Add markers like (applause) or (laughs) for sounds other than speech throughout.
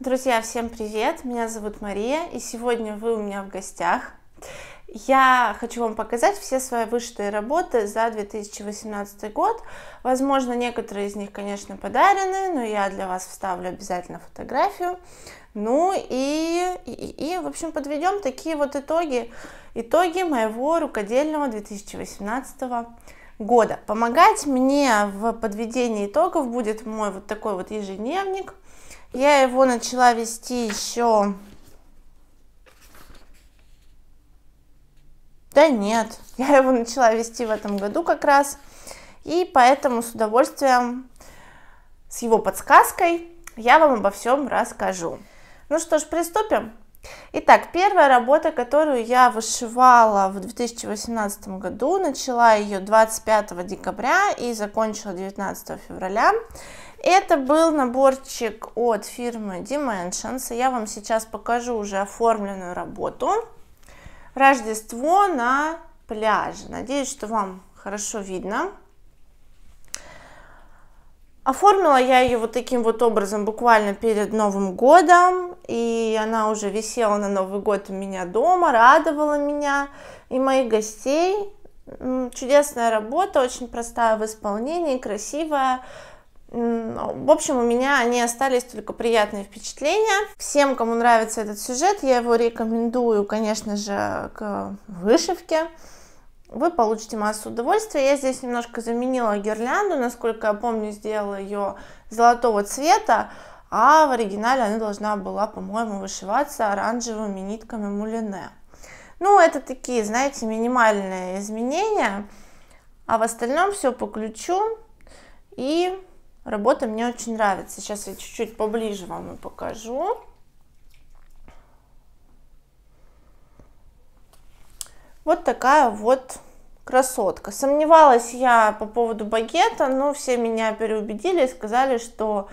Друзья, всем привет! Меня зовут Мария, и сегодня вы у меня в гостях. Я хочу вам показать все свои вышитые работы за 2018 год. Возможно, некоторые из них, конечно, подарены, но я для вас вставлю обязательно фотографию. Ну и, и, и в общем, подведем такие вот итоги. Итоги моего рукодельного 2018 года года. Помогать мне в подведении итогов будет мой вот такой вот ежедневник – я его начала вести еще... Да нет, я его начала вести в этом году как раз. И поэтому с удовольствием, с его подсказкой, я вам обо всем расскажу. Ну что ж, приступим. Итак, первая работа, которую я вышивала в 2018 году, начала ее 25 декабря и закончила 19 февраля. Это был наборчик от фирмы Dimensions. Я вам сейчас покажу уже оформленную работу. Рождество на пляже. Надеюсь, что вам хорошо видно. Оформила я ее вот таким вот образом буквально перед Новым годом, и она уже висела на Новый год у меня дома, радовала меня и моих гостей. Чудесная работа, очень простая в исполнении, красивая, в общем, у меня они остались только приятные впечатления. Всем, кому нравится этот сюжет, я его рекомендую, конечно же, к вышивке. Вы получите массу удовольствия. Я здесь немножко заменила гирлянду, насколько я помню, сделала ее золотого цвета, а в оригинале она должна была, по-моему, вышиваться оранжевыми нитками мулине. Ну, это такие, знаете, минимальные изменения, а в остальном все по ключу и Работа мне очень нравится. Сейчас я чуть-чуть поближе вам и покажу. Вот такая вот красотка. Сомневалась я по поводу багета, но все меня переубедили и сказали, что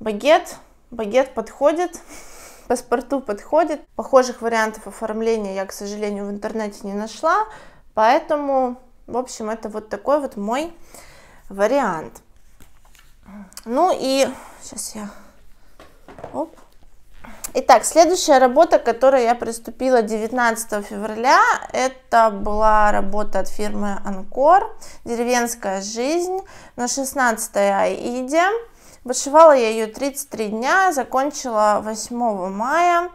багет, багет подходит, (laughs) паспорту подходит. Похожих вариантов оформления я, к сожалению, в интернете не нашла, поэтому, в общем, это вот такой вот мой вариант. Ну и сейчас я... Оп. Итак, следующая работа, к которой я приступила 19 февраля, это была работа от фирмы Анкор «Деревенская жизнь» на 16 Аиде. Вышивала я ее 33 дня, закончила 8 мая.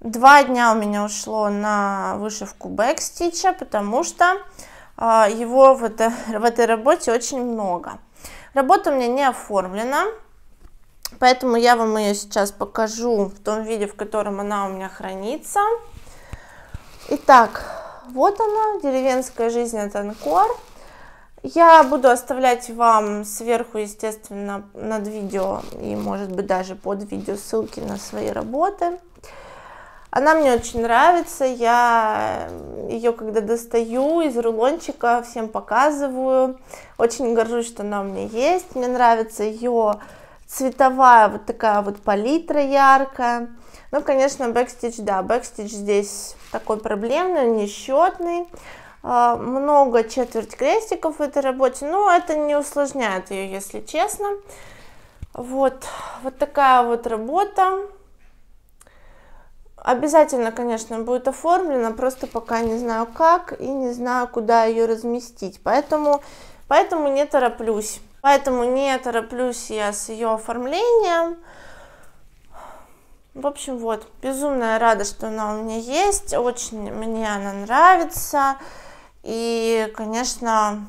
Два дня у меня ушло на вышивку бэкстича, потому что э, его в, это, (laughs) в этой работе очень много. Работа у меня не оформлена, поэтому я вам ее сейчас покажу в том виде, в котором она у меня хранится. Итак, вот она, деревенская жизнь от Анкор. Я буду оставлять вам сверху, естественно, над видео и, может быть, даже под видео ссылки на свои работы. Она мне очень нравится, я э, ее когда достаю из рулончика, всем показываю. Очень горжусь, что она у меня есть. Мне нравится ее цветовая вот такая вот палитра яркая. Ну, конечно, бэкстич, да, бэкстич здесь такой проблемный, несчетный. А, много четверть крестиков в этой работе, но это не усложняет ее, если честно. Вот, вот такая вот работа. Обязательно, конечно, будет оформлена, просто пока не знаю как и не знаю, куда ее разместить. Поэтому, поэтому не тороплюсь. Поэтому не тороплюсь я с ее оформлением. В общем, вот, безумная рада, что она у меня есть, очень мне она нравится, и, конечно,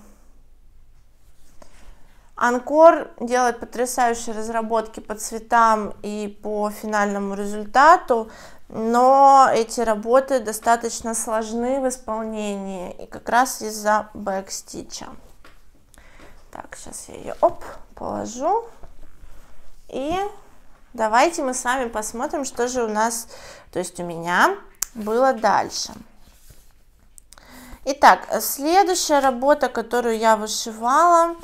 Анкор делает потрясающие разработки по цветам и по финальному результату но эти работы достаточно сложны в исполнении, и как раз из-за бэкстича. Так, сейчас я ее оп, положу. И давайте мы с вами посмотрим, что же у нас, то есть у меня было дальше. Итак, следующая работа, которую я вышивала,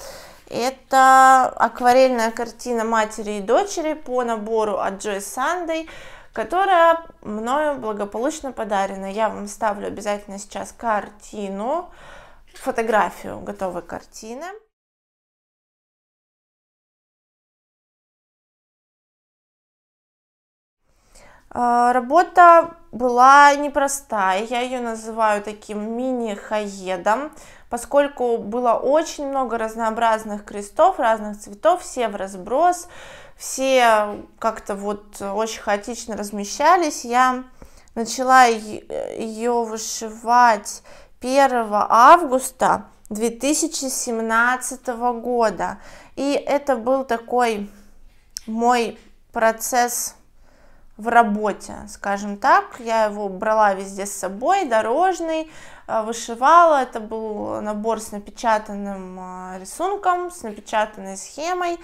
это акварельная картина матери и дочери по набору от Joy Sunday которая мною благополучно подарена. Я вам ставлю обязательно сейчас картину, фотографию готовой картины. А, работа была непростая, я ее называю таким мини-хаедом, поскольку было очень много разнообразных крестов, разных цветов, все в разброс, все как-то вот очень хаотично размещались. Я начала ее вышивать 1 августа 2017 года. И это был такой мой процесс в работе, скажем так. Я его брала везде с собой, дорожный, э, вышивала. Это был набор с напечатанным э, рисунком, с напечатанной схемой.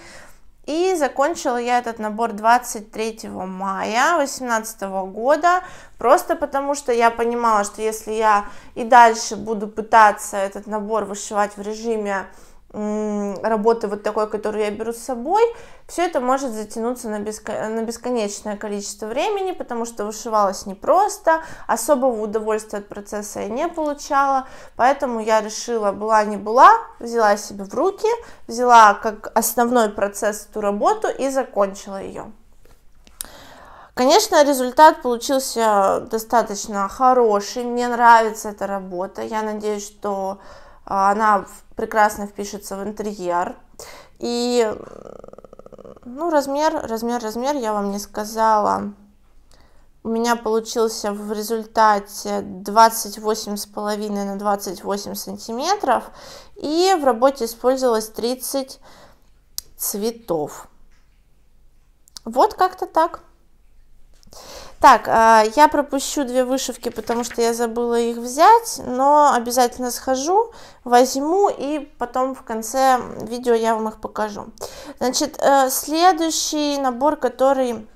И закончила я этот набор 23 мая 2018 года, просто потому что я понимала, что если я и дальше буду пытаться этот набор вышивать в режиме работы вот такой, которую я беру с собой, все это может затянуться на, беско... на бесконечное количество времени, потому что вышивалась непросто, особого удовольствия от процесса я не получала, поэтому я решила, была не была, взяла себе в руки, взяла как основной процесс эту работу и закончила ее. Конечно, результат получился достаточно хороший, мне нравится эта работа, я надеюсь, что а, она прекрасно впишется в интерьер. И, ну, размер, размер, размер я вам не сказала. У меня получился в результате 28,5 на 28 сантиметров. И в работе использовалось 30 цветов. Вот как-то так. Так, а, я пропущу две вышивки, потому что я забыла их взять, но обязательно схожу, возьму и потом в конце видео я вам их покажу. Значит, э, следующий набор, который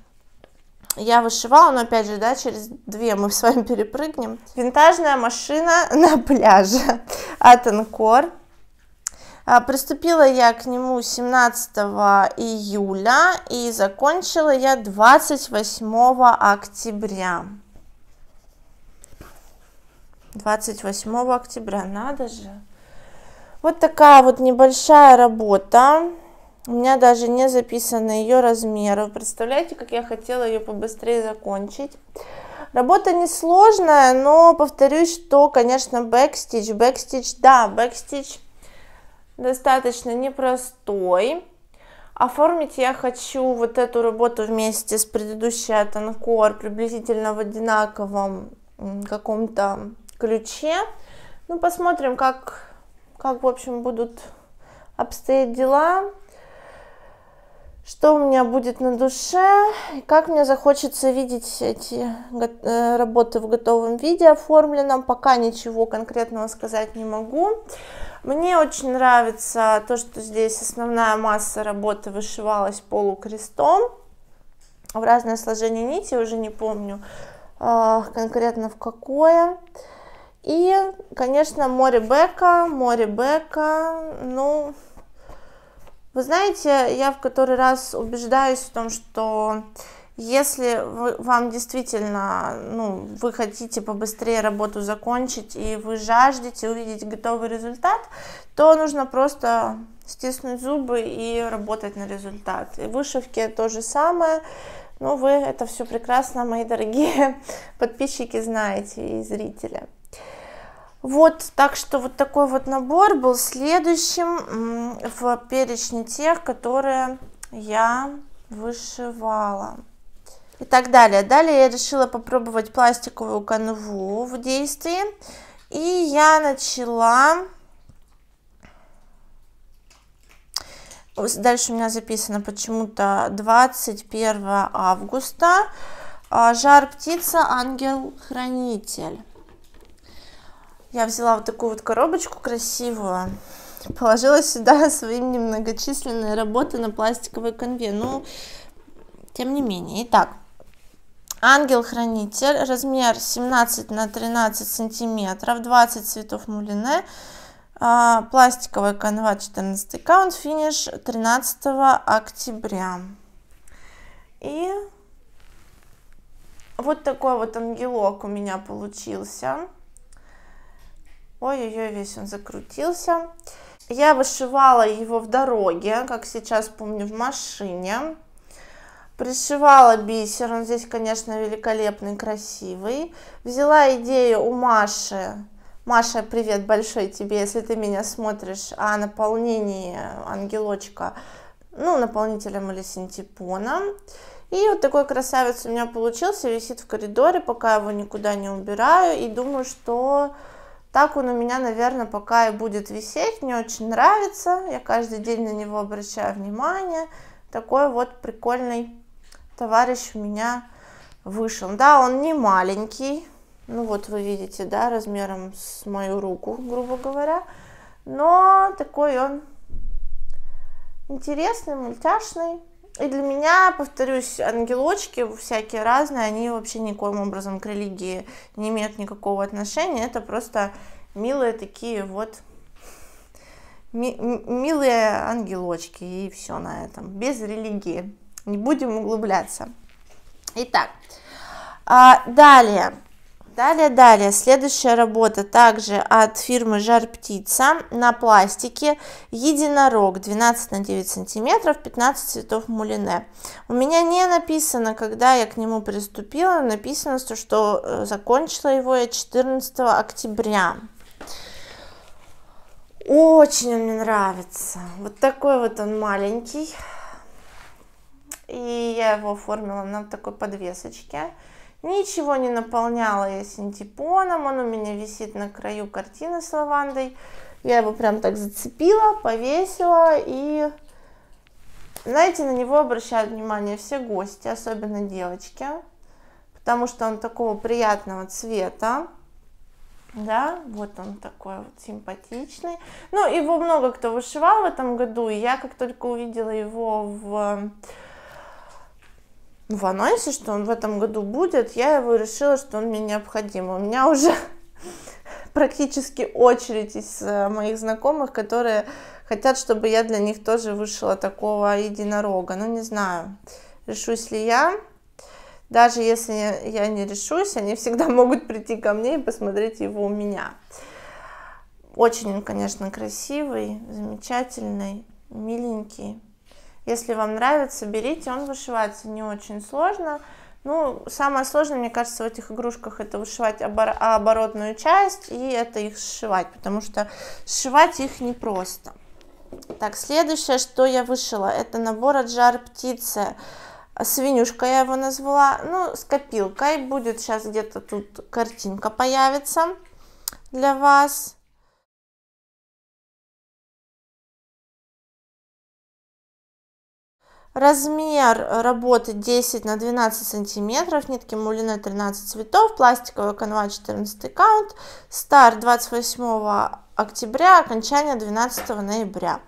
я вышивала, но опять же, да, через две мы с вами перепрыгнем. Винтажная машина (laughs) на пляже от Анкор. А, приступила я к нему 17 июля и закончила я 28 октября. 28 октября, надо же. Вот такая вот небольшая работа. У меня даже не записаны ее размеры. Представляете, как я хотела ее побыстрее закончить. Работа несложная, но повторюсь, что, конечно, бэкстич. Бэкстич, да, бэкстич достаточно непростой. Оформить я хочу вот эту работу вместе с предыдущей от Анкор приблизительно в одинаковом каком-то ключе. Ну, посмотрим, как, как в общем, будут обстоять дела, что у меня будет на душе, и как мне захочется видеть эти э, работы в готовом виде оформленном. Пока ничего конкретного сказать не могу. Мне очень нравится то, что здесь основная масса работы вышивалась полукрестом в разное сложение нити, уже не помню а, конкретно в какое. И, конечно, море Бека, море Бека, ну, вы знаете, я в который раз убеждаюсь в том, что если вы, вам действительно, ну, вы хотите побыстрее работу закончить и вы жаждете увидеть готовый результат, то нужно просто стиснуть зубы и работать на результат. И в вышивке то же самое. Ну, вы это все прекрасно, мои дорогие (laughs) подписчики, знаете и зрители. Вот, так что вот такой вот набор был следующим в перечне тех, которые я вышивала и так далее. Далее я решила попробовать пластиковую канву в действии. И я начала... Дальше у меня записано почему-то 21 августа. А, Жар птица, ангел-хранитель. Я взяла вот такую вот коробочку красивую. Положила сюда (laughs) свои немногочисленные работы на пластиковой конве. Ну, тем не менее. Итак, Ангел-хранитель, размер 17 на 13 сантиметров, 20 цветов мулине, а, пластиковая канва 14 каунт, финиш 13 октября. И вот такой вот ангелок у меня получился. Ой-ой-ой, весь он закрутился. Я вышивала его в дороге, как сейчас помню, в машине. Пришивала бисер, он здесь, конечно, великолепный, красивый. Взяла идею у Маши. Маша, привет большой тебе, если ты меня смотришь, о а наполнении ангелочка, ну, наполнителем или синтепоном. И вот такой красавец у меня получился, висит в коридоре, пока его никуда не убираю. И думаю, что так он у меня, наверное, пока и будет висеть. Мне очень нравится, я каждый день на него обращаю внимание. Такой вот прикольный товарищ у меня вышел. Да, он не маленький, ну вот вы видите, да, размером с мою руку, грубо говоря, но такой он интересный, мультяшный. И для меня, повторюсь, ангелочки всякие разные, они вообще никоим образом к религии не имеют никакого отношения. Это просто милые такие вот милые ангелочки и все на этом, без религии не будем углубляться. Итак, а, далее. Далее, далее, следующая работа также от фирмы Жар Птица на пластике единорог 12 на 9 сантиметров, 15 цветов мулине. У меня не написано, когда я к нему приступила, написано, что э, закончила его я 14 октября. Очень он мне нравится. Вот такой вот он маленький. И я его оформила на такой подвесочке. Ничего не наполняла я синтепоном, он у меня висит на краю картины с лавандой. Я его прям так зацепила, повесила и... Знаете, на него обращают внимание все гости, особенно девочки, потому что он такого приятного цвета. Да, вот он такой вот симпатичный. Ну, его много кто вышивал в этом году, и я как только увидела его в в анонсе, что он в этом году будет, я его решила, что он мне необходим. У меня уже (laughs) практически очередь из э, моих знакомых, которые хотят, чтобы я для них тоже вышла такого единорога. Ну, не знаю, решусь ли я. Даже если я не решусь, они всегда (laughs) могут прийти ко мне и посмотреть его у меня. Очень он, конечно, красивый, замечательный, миленький. Если вам нравится, берите. Он вышивается не очень сложно. Ну, самое сложное, мне кажется, в этих игрушках это вышивать обор- оборотную часть и это их сшивать, потому что сшивать их непросто. Так, следующее, что я вышила, это набор от жар птицы. Свинюшка я его назвала, ну, с копилкой. Будет сейчас где-то тут картинка появится для вас. Размер работы 10 на 12 сантиметров, нитки мулины 13 цветов, пластиковая канва 14 каунт, старт 28 октября, окончание 12 ноября.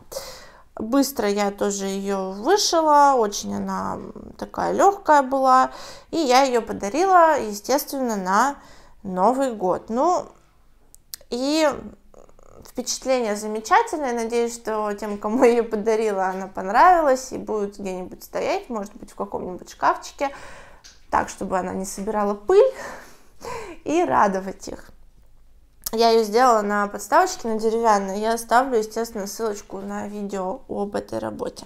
Быстро я тоже ее вышила, очень она такая легкая была, и я ее подарила, естественно, на Новый год. Ну, и Впечатление замечательное. Надеюсь, что тем, кому (laughs) ее подарила, она понравилась и будет где-нибудь стоять, может быть, в каком-нибудь шкафчике, так, чтобы она не собирала пыль (laughs) и радовать их. Я ее сделала на подставочке, на деревянной. Я оставлю, естественно, ссылочку на видео об этой работе.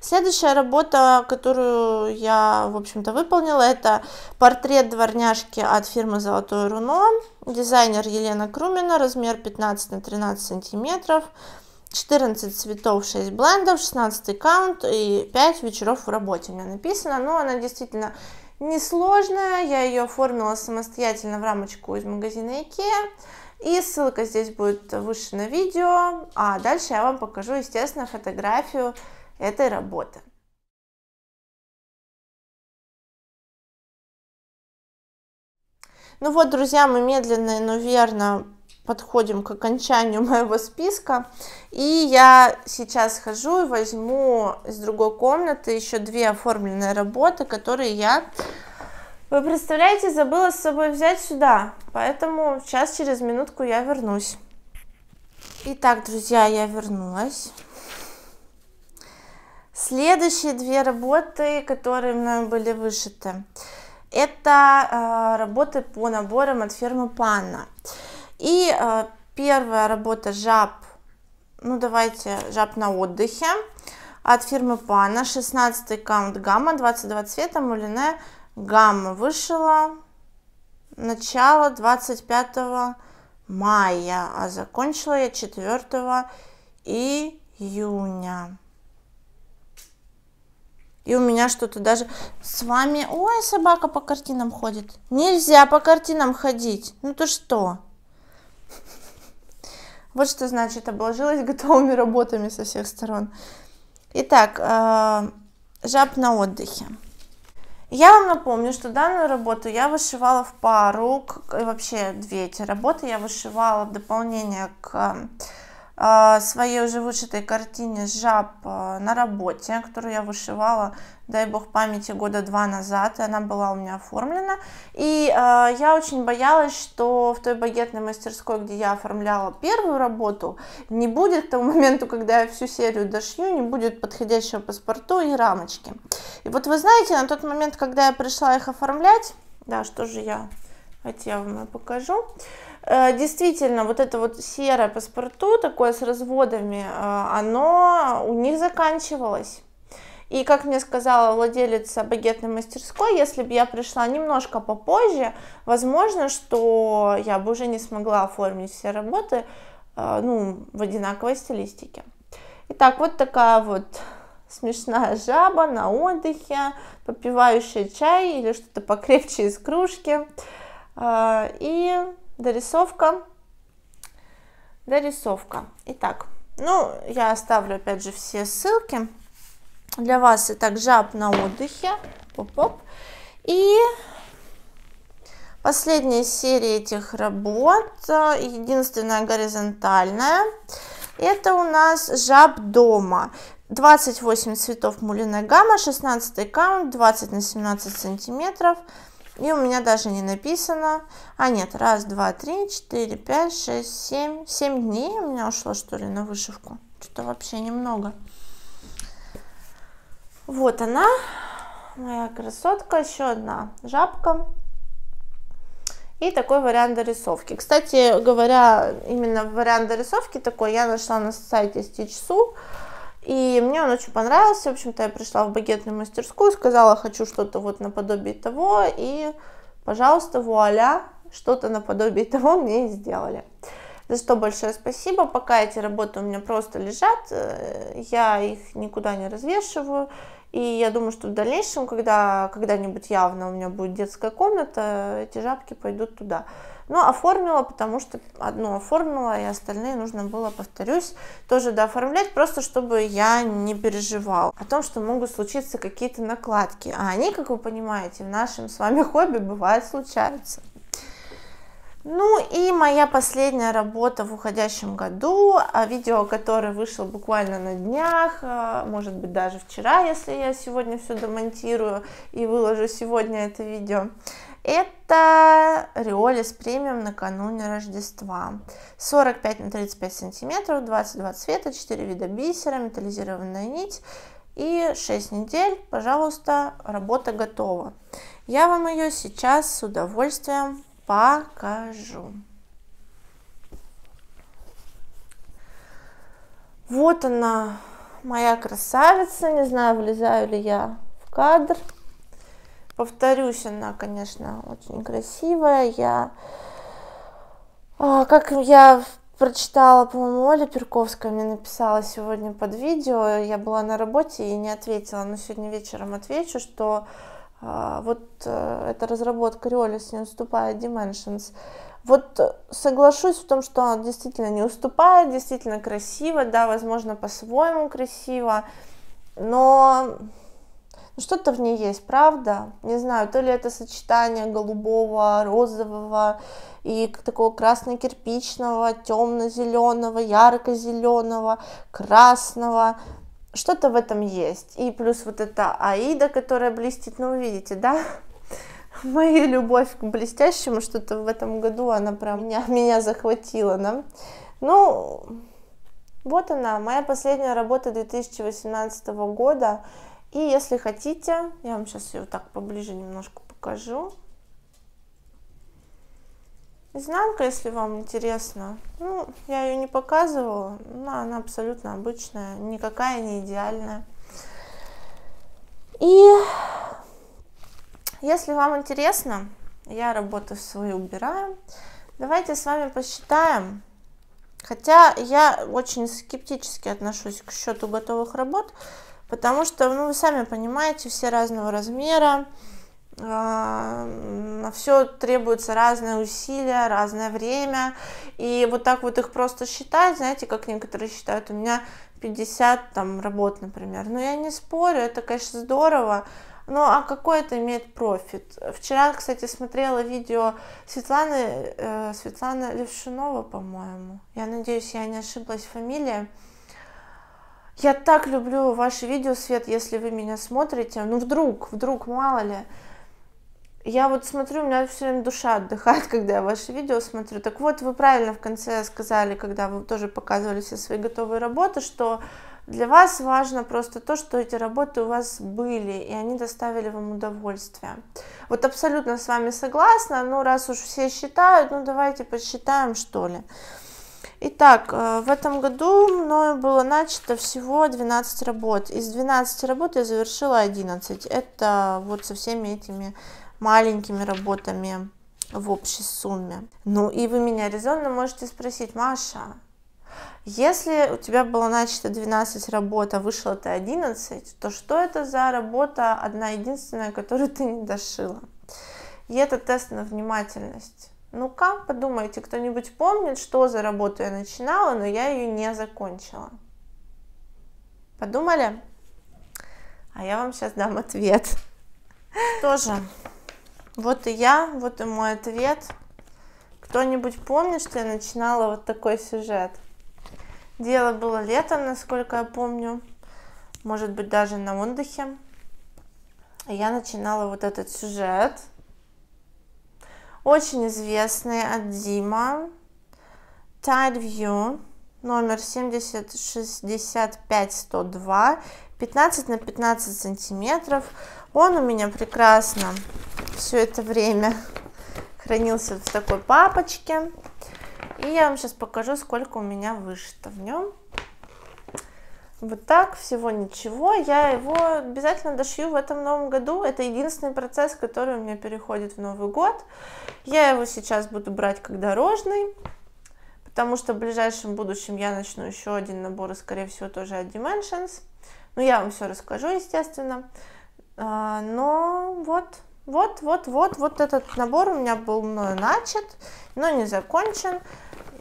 Следующая работа, которую я, в общем-то, выполнила, это портрет дворняжки от фирмы «Золотое руно», дизайнер Елена Крумина, размер 15 на 13 сантиметров, 14 цветов, 6 блендов, 16 каунт и 5 вечеров в работе у меня написано. Но она действительно несложная, я ее оформила самостоятельно в рамочку из магазина IKEA. И ссылка здесь будет выше на видео, а дальше я вам покажу, естественно, фотографию этой работы. Ну вот, друзья, мы медленно, но верно подходим к окончанию (laughs) моего списка. И я сейчас схожу и возьму из другой комнаты еще две оформленные работы, которые я, вы представляете, забыла с собой взять сюда. Поэтому сейчас через минутку я вернусь. Итак, друзья, я вернулась. Следующие две работы, которые у меня были вышиты, это э, работы по наборам от фирмы Панна. И э, первая работа жаб, ну давайте жаб на отдыхе от фирмы Панна, 16 каунт гамма, 22 цвета, мулине гамма вышла начало 25 мая, а закончила я 4 июня. И у меня что-то даже с вами... Ой, собака по картинам ходит. Нельзя по картинам ходить. Ну то что? Вот что значит обложилась готовыми работами со всех сторон. Итак, э, жаб на отдыхе. Я вам напомню, что данную работу я вышивала в пару, вообще две эти работы я вышивала в дополнение к а, своей уже вышитой картине жаб а, на работе, которую я вышивала, дай бог памяти, года два назад, и она была у меня оформлена. И э, я очень боялась, что в той багетной мастерской, где я оформляла первую работу, не будет к тому (laughs) моменту, когда я всю серию дошью, не будет подходящего паспорту и рамочки. И вот вы знаете, на тот момент, когда я пришла их оформлять, да, что же я, хотя я вам покажу, покажу, Э, действительно, вот это вот серое паспорту, такое с разводами, э, оно у них заканчивалось. И, как мне сказала владелица багетной мастерской, если бы я пришла немножко попозже, возможно, что я бы уже не смогла оформить все работы э, ну, в одинаковой стилистике. Итак, вот такая вот смешная жаба на отдыхе, попивающая чай или что-то покрепче из кружки. И дорисовка, дорисовка. Итак, ну, я оставлю, опять же, все ссылки для вас. Итак, жаб на отдыхе, поп-поп. И последняя серия этих работ, э, единственная горизонтальная, это у нас жаб дома. 28 цветов мулиной гамма, 16 каунт, 20 на 17 сантиметров. И у меня даже не написано. А нет, раз, два, три, четыре, пять, шесть, семь. Семь дней у меня ушло, что ли, на вышивку. Что-то вообще немного. Вот она, моя красотка, еще одна жабка. И такой вариант дорисовки. Кстати говоря, именно вариант дорисовки такой я нашла на сайте Stitch.su и мне он очень понравился. В общем-то, я пришла в багетную мастерскую, сказала, хочу что-то вот наподобие того. И, пожалуйста, вуаля, что-то наподобие того мне и сделали. За что большое спасибо. Пока эти работы у меня просто лежат, э, я их никуда не развешиваю. И я думаю, что в дальнейшем, когда когда-нибудь явно у меня будет детская комната, эти жабки пойдут туда. Но ну, оформила, потому что одну оформила, и остальные нужно было, повторюсь, тоже дооформлять, просто чтобы я не переживал о том, что могут случиться какие-то накладки. А они, как вы понимаете, в нашем с вами хобби бывает случаются. Ну и моя последняя работа в уходящем году, а видео, которое вышло буквально на днях, а, может быть даже вчера, если я сегодня все домонтирую и выложу сегодня это видео. Это риолис премиум накануне Рождества. 45 на 35 сантиметров, 22 цвета, 4 вида бисера, металлизированная нить. И 6 недель, пожалуйста, работа готова. Я вам ее сейчас с удовольствием покажу. Вот она, моя красавица. Не знаю, влезаю ли я в кадр. Повторюсь, она, конечно, очень красивая. Я, а, как я прочитала, по-моему, Оля Перковская мне написала сегодня под видео, я была на работе и не ответила, но сегодня вечером отвечу, что а, вот э, эта разработка Ролис не уступает Dimensions. Вот э, соглашусь в том, что она действительно не уступает, действительно красиво, да, возможно, по-своему красиво, но ну, что-то в ней есть, правда? Не знаю, то ли это сочетание голубого, розового и такого красно-кирпичного, темно-зеленого, ярко-зеленого, красного. Что-то в этом есть. И плюс вот эта Аида, которая блестит, ну, вы видите, да? (laughs) Моя любовь к блестящему, что-то в этом году она прям меня, (laughs) меня захватила, да? Ну, вот она, моя последняя работа 2018 года. И если хотите, я вам сейчас ее вот так поближе немножко покажу. Изнанка, если вам интересно, ну, я ее не показывала, но она абсолютно обычная, никакая не идеальная. И если вам интересно, я работу свою убираю. Давайте с вами посчитаем. Хотя я очень скептически отношусь к счету готовых работ, Потому что, ну, вы сами понимаете, все разного размера, а, на все требуются разные усилия, разное время. И вот так вот их просто считать, знаете, как некоторые считают, у меня 50 там работ, например. Но ну, я не спорю, это, конечно, здорово, ну, а какой это имеет профит? Вчера, кстати, смотрела видео Светланы, э, Светлана Левшинова, по-моему. Я надеюсь, я не ошиблась фамилия. Я так люблю ваши видео, Свет, если вы меня смотрите. Ну, вдруг, вдруг, мало ли. Я вот смотрю, у меня все время душа отдыхает, (laughs) когда я ваши видео смотрю. Так вот, вы правильно в конце сказали, когда вы тоже показывали все свои готовые работы, что для вас важно просто то, что эти работы у вас были, и они доставили вам удовольствие. Вот абсолютно с вами согласна, Ну раз уж все считают, ну давайте посчитаем, что ли. Итак, э, в этом году мною было начато всего 12 работ. Из 12 работ я завершила 11. Это вот со всеми этими маленькими работами в общей сумме. Ну и вы меня резонно можете спросить, Маша, если у тебя было начато 12 работ, а вышло ты 11, то что это за работа одна единственная, которую ты не дошила? И это тест на внимательность. Ну-ка, подумайте, кто-нибудь помнит, что за работу я начинала, но я ее не закончила? Подумали? А я вам сейчас дам ответ. Тоже. Вот и я, вот и мой ответ. Кто-нибудь помнит, что я начинала вот такой сюжет? Дело было летом, насколько я помню. Может быть, даже на отдыхе. Я начинала вот этот сюжет – очень известный от Дима. Tide View номер 7065-102, 15 на 15 сантиметров. Он у меня прекрасно все это время хранился в такой папочке. И я вам сейчас покажу, сколько у меня вышито в нем. Вот так, всего ничего. Я его обязательно дошью в этом новом году. Это единственный процесс, который у меня переходит в Новый год. Я его сейчас буду брать как дорожный, потому что в ближайшем будущем я начну еще один набор, и, скорее всего, тоже от Dimensions. Ну, я вам все расскажу, естественно. А, но вот, вот, вот, вот, вот этот набор у меня был мною начат, но не закончен,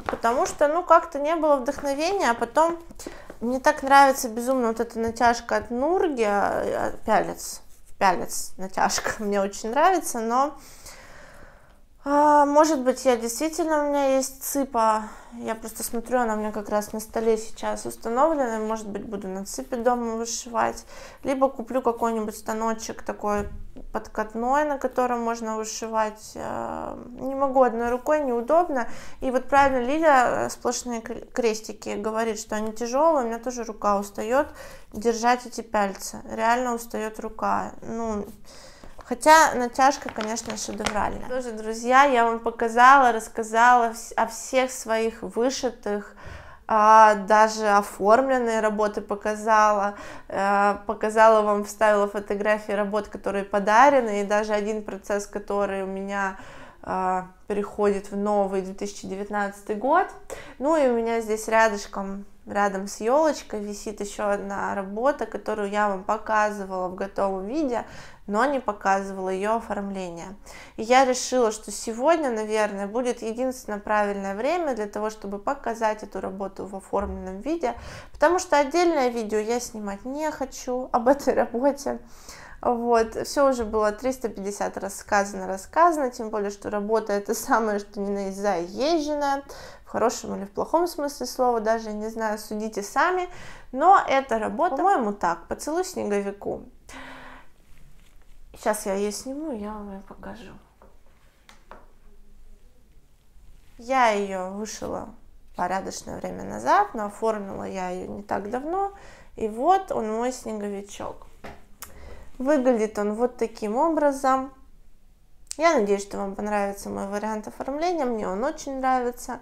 потому что, ну, как-то не было вдохновения, а потом мне так нравится безумно вот эта натяжка от Нурги, а, а, пялец, пялец натяжка, (laughs) мне очень нравится, но а, может быть, я действительно, у меня есть цыпа. Я просто смотрю, она у меня как раз на столе сейчас установлена. Может быть, буду на цыпе дома вышивать. Либо куплю какой-нибудь станочек такой подкатной, на котором можно вышивать. А, не могу одной рукой, неудобно. И вот правильно Лиля э, сплошные крестики говорит, что они тяжелые, у меня тоже рука устает держать эти пяльцы. Реально устает рука. Ну, Хотя натяжка, конечно, шедевральная. Тоже, друзья, я вам показала, рассказала о всех своих вышитых, а, даже оформленные работы показала, э, показала вам, вставила фотографии работ, которые подарены, и даже один процесс, который у меня а, переходит в новый 2019 год. Ну и у меня здесь рядышком, рядом с елочкой висит еще одна работа, которую я вам показывала в готовом виде, но не показывала ее оформление. И я решила, что сегодня, наверное, будет единственное правильное время для того, чтобы показать эту работу в оформленном виде, потому что отдельное видео я снимать не хочу об этой работе. Вот, все уже было 350 рассказано, рассказано, тем более, что работа это (laughs) самое, что не на заезженная, в хорошем или в плохом смысле слова, даже не знаю, судите сами, но эта работа, по-моему, так, поцелуй снеговику. Сейчас я ее сниму, я вам ее покажу. Я ее вышила порядочное время назад, но оформила я ее не так давно, и вот он мой снеговичок. Выглядит он вот таким образом. Я надеюсь, что вам понравится мой вариант оформления, мне он очень нравится.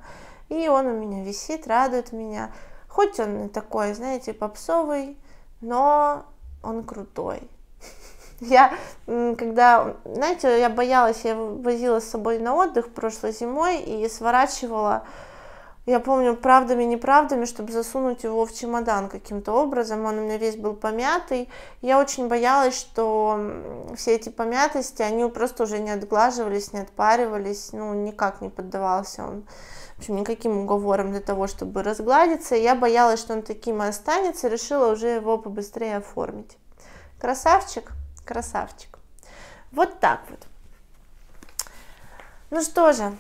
И он у меня висит, радует меня. Хоть он такой, знаете, попсовый, но он крутой. (laughs) Я, когда, знаете, я боялась, я возила с собой на отдых прошлой зимой и сворачивала я помню, правдами-неправдами, чтобы засунуть его в чемодан каким-то образом. Он у меня весь был помятый. Я очень боялась, что все эти помятости, они просто уже не отглаживались, не отпаривались. Ну, никак не поддавался он, в общем, никаким уговорам для того, чтобы разгладиться. Я боялась, что он таким и останется, решила уже его побыстрее оформить. Красавчик, красавчик. Вот так вот. Ну что же,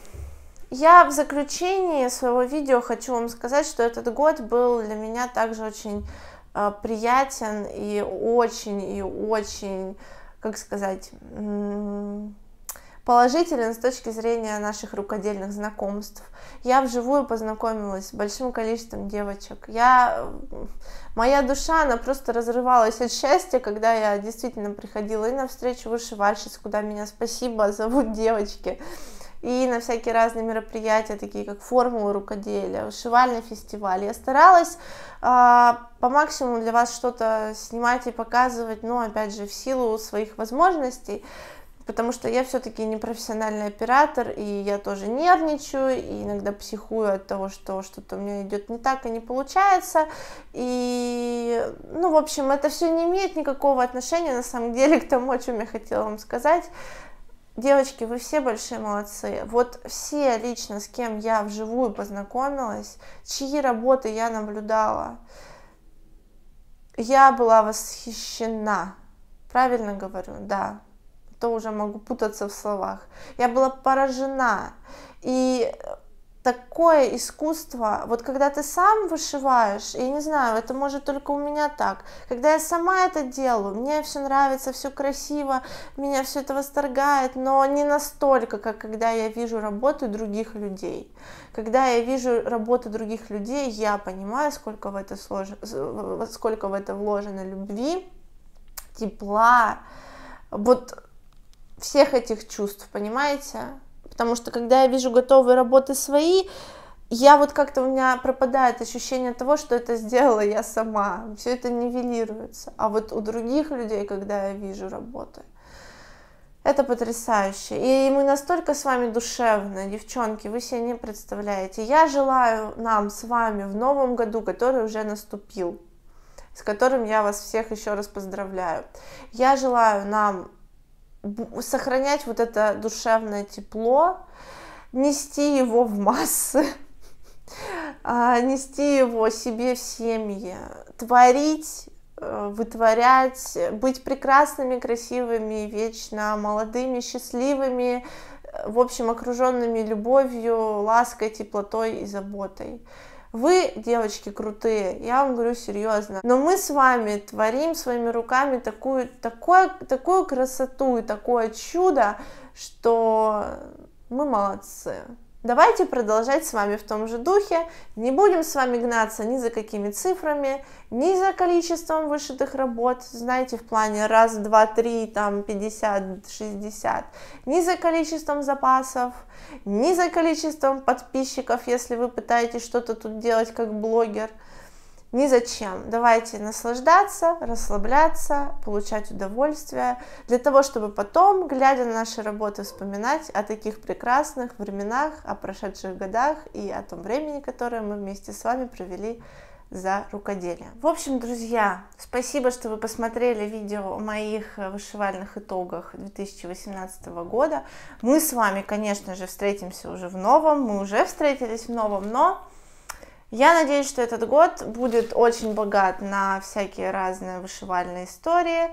я в заключении своего видео хочу вам сказать, что этот год был для меня также очень э, приятен и очень и очень, как сказать, положителен с точки зрения наших рукодельных знакомств. Я вживую познакомилась с большим количеством девочек. Я, моя душа, она просто разрывалась от счастья, когда я действительно приходила и на встречу вышивальщиц, куда меня спасибо зовут девочки, и на всякие разные мероприятия, такие как формулы рукоделия, вышивальный фестиваль. Я старалась э, по максимуму для вас что-то снимать и показывать, но опять же в силу своих возможностей, потому что я все-таки не профессиональный оператор, и я тоже нервничаю, и иногда психую от того, что что-то у меня идет не так и не получается, и, ну, в общем, это все не имеет никакого отношения, на самом деле, к тому, о чем я хотела вам сказать, Девочки, вы все большие молодцы. Вот все лично, с кем я вживую познакомилась, чьи работы я наблюдала, я была восхищена. Правильно говорю, да. А то уже могу путаться в словах. Я была поражена. И э, такое искусство, вот когда ты сам вышиваешь, я не знаю, это может только у меня так, когда я сама это делаю, мне все нравится, все красиво, меня все это восторгает, но не настолько, как когда я вижу работы других людей. Когда я вижу работы других людей, я понимаю, сколько в это, слож... сколько в это вложено любви, тепла, вот всех этих чувств, понимаете? Потому что когда я вижу готовые работы свои, я вот как-то у меня пропадает ощущение того, что это сделала я сама. Все это нивелируется. А вот у других людей, когда я вижу работы, это потрясающе. И мы настолько с вами душевны, девчонки, вы себе не представляете. Я желаю нам с вами в новом году, который уже наступил, с которым я вас всех еще раз поздравляю. Я желаю нам сохранять вот это душевное тепло, нести его в массы, (laughs) а, нести его себе в семьи, творить, э, вытворять, быть прекрасными, красивыми, вечно молодыми, счастливыми, э, в общем, окруженными любовью, лаской, теплотой и заботой. Вы, девочки, крутые, я вам говорю серьезно. Но мы с вами творим своими руками такую, такую такую красоту и такое чудо, что мы молодцы. Давайте продолжать с вами в том же духе, не будем с вами гнаться ни за какими цифрами, ни за количеством вышитых работ, знаете, в плане раз, два, три, там, 50, 60, ни за количеством запасов, ни за количеством подписчиков, если вы пытаетесь что-то тут делать как блогер – ни зачем. Давайте наслаждаться, расслабляться, получать удовольствие, для того, чтобы потом, глядя на наши работы, вспоминать о таких прекрасных временах, о прошедших годах и о том времени, которое мы вместе с вами провели за рукоделие. В общем, друзья, спасибо, что вы посмотрели видео о моих э, вышивальных итогах 2018 года. Мы с вами, конечно же, встретимся уже в новом, мы уже встретились в новом, но я надеюсь, что этот год будет очень богат на всякие разные вышивальные истории.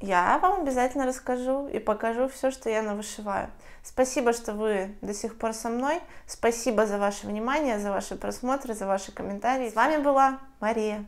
Я вам обязательно расскажу и покажу все, что я навышиваю. Спасибо, что вы до сих пор со мной. Спасибо за ваше внимание, за ваши просмотры, за ваши комментарии. С вами была Мария.